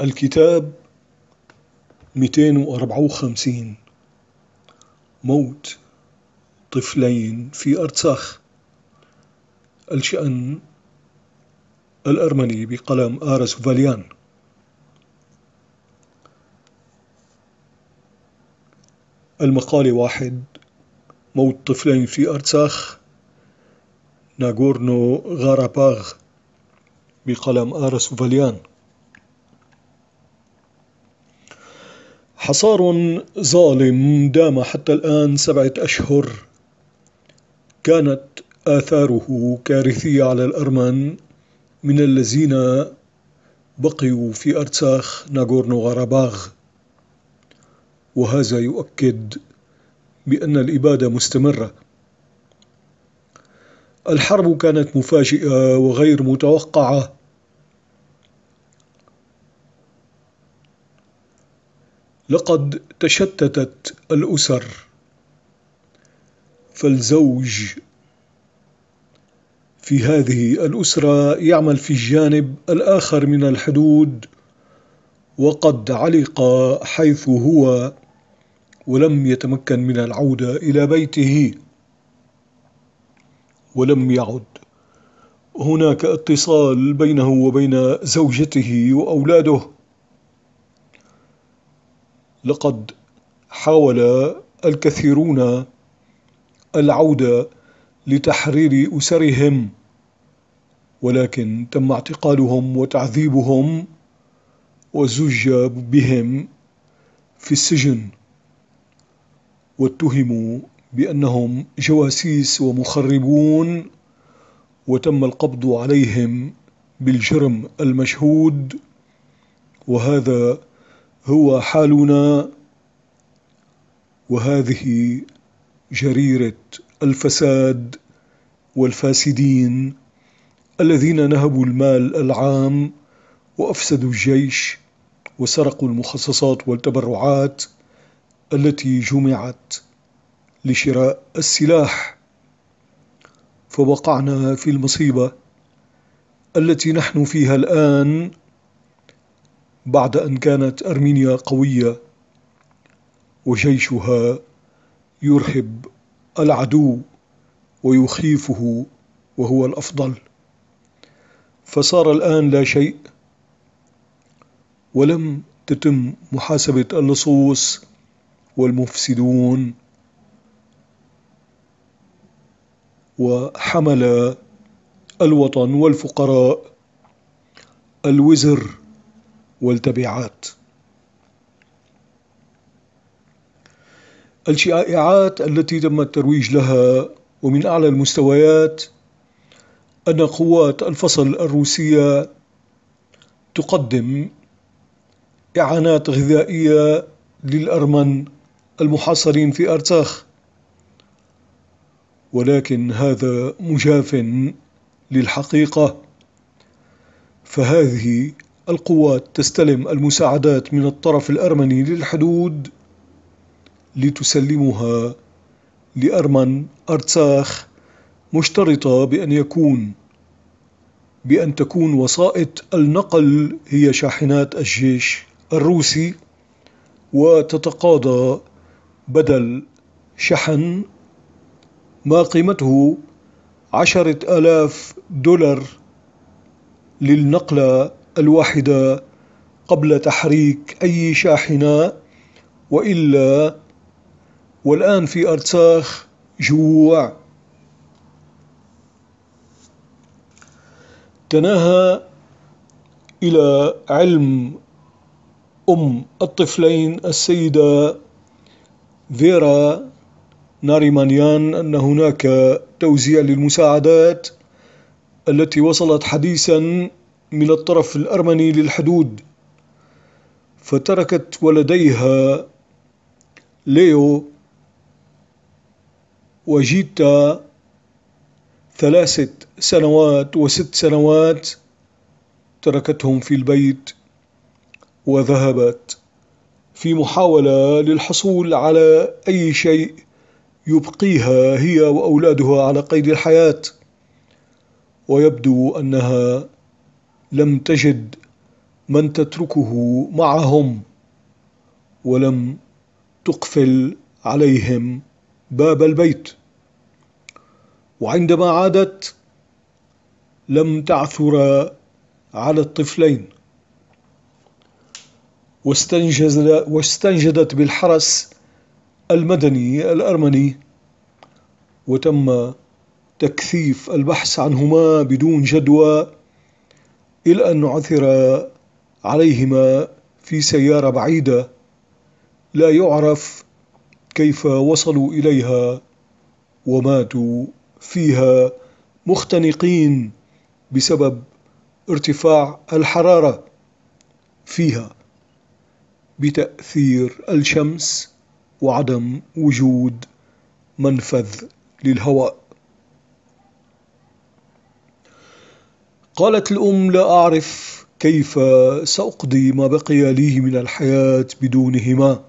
الكتاب 254 موت طفلين في أرتساخ الشأن الأرمني بقلم آرس فاليان المقال واحد موت طفلين في أرتساخ ناغورنو غاراباغ بقلم آرس فاليان حصار ظالم دام حتى الآن سبعة أشهر كانت آثاره كارثية على الأرمن من الذين بقيوا في أرتساخ ناغورنو غاراباغ وهذا يؤكد بأن الإبادة مستمرة الحرب كانت مفاجئة وغير متوقعة لقد تشتتت الأسر فالزوج في هذه الأسرة يعمل في الجانب الآخر من الحدود وقد علق حيث هو ولم يتمكن من العودة إلى بيته ولم يعد هناك اتصال بينه وبين زوجته وأولاده لقد حاول الكثيرون العودة لتحرير أسرهم ولكن تم اعتقالهم وتعذيبهم وزج بهم في السجن واتهموا بأنهم جواسيس ومخربون وتم القبض عليهم بالجرم المشهود وهذا هو حالنا وهذه جريرة الفساد والفاسدين الذين نهبوا المال العام وأفسدوا الجيش وسرقوا المخصصات والتبرعات التي جمعت لشراء السلاح فوقعنا في المصيبة التي نحن فيها الآن بعد أن كانت أرمينيا قوية وجيشها يرهب العدو ويخيفه وهو الأفضل فصار الآن لا شيء ولم تتم محاسبة اللصوص والمفسدون وحمل الوطن والفقراء الوزر والتبعات الشائعات التي تم الترويج لها ومن أعلى المستويات أن قوات الفصل الروسية تقدم إعانات غذائية للأرمن المحاصرين في أرتاخ ولكن هذا مجاف للحقيقة فهذه القوات تستلم المساعدات من الطرف الأرمني للحدود لتسلمها لأرمن أرتساخ مشترطة بأن يكون بأن تكون وسائط النقل هي شاحنات الجيش الروسي وتتقاضى بدل شحن ما قيمته عشرة آلاف دولار للنقلة الواحدة قبل تحريك أي شاحنة وإلا والآن في أرتساخ جوع تناهى إلى علم أم الطفلين السيدة فيرا ناريمانيان أن هناك توزيع للمساعدات التي وصلت حديثا من الطرف الأرمني للحدود فتركت ولديها ليو وجيتا ثلاثة سنوات وست سنوات تركتهم في البيت وذهبت في محاولة للحصول على أي شيء يبقيها هي وأولادها على قيد الحياة ويبدو أنها لم تجد من تتركه معهم ولم تقفل عليهم باب البيت وعندما عادت لم تعثر على الطفلين واستنجدت بالحرس المدني الأرمني وتم تكثيف البحث عنهما بدون جدوى إلى أن عثر عليهما في سيارة بعيدة لا يعرف كيف وصلوا إليها وماتوا فيها مختنقين بسبب ارتفاع الحرارة فيها بتأثير الشمس وعدم وجود منفذ للهواء قالت الأم لا أعرف كيف سأقضي ما بقي لي من الحياة بدونهما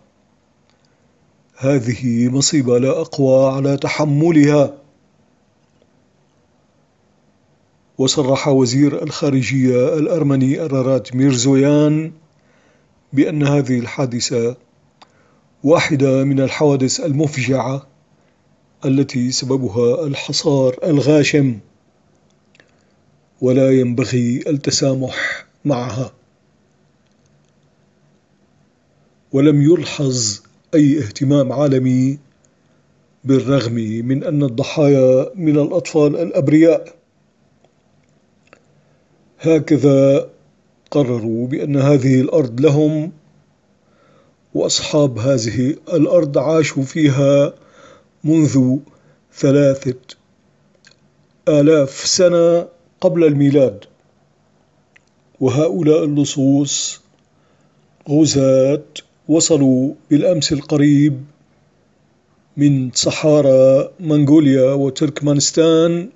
هذه مصيبة لا أقوى على تحملها وصرح وزير الخارجية الأرمني أرارات ميرزويان بأن هذه الحادثة واحدة من الحوادث المفجعة التي سببها الحصار الغاشم ولا ينبغي التسامح معها ولم يلحظ أي اهتمام عالمي بالرغم من أن الضحايا من الأطفال الأبرياء هكذا قرروا بأن هذه الأرض لهم وأصحاب هذه الأرض عاشوا فيها منذ ثلاثة آلاف سنة قبل الميلاد وهؤلاء اللصوص غزاة وصلوا بالأمس القريب من صحارى منغوليا وتركمانستان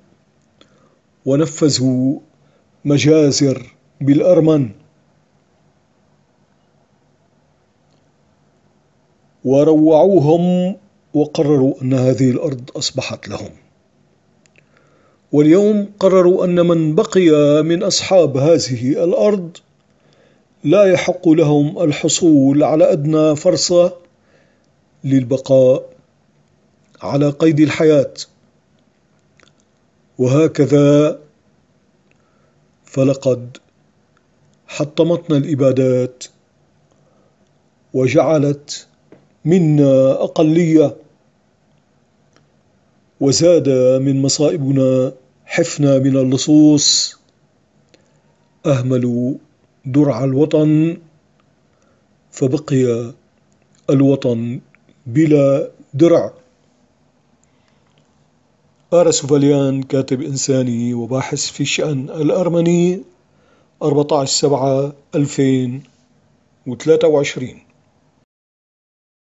ونفذوا مجازر بالأرمن وروعوهم وقرروا أن هذه الأرض أصبحت لهم واليوم قرروا أن من بقي من أصحاب هذه الأرض لا يحق لهم الحصول على أدنى فرصة للبقاء على قيد الحياة وهكذا فلقد حطمتنا الإبادات وجعلت منا أقلية وزاد من مصائبنا حفنا من اللصوص أهملوا درع الوطن فبقي الوطن بلا درع آرس سوفاليان كاتب إنساني وباحث في الشأن الأرمني 14 7 2023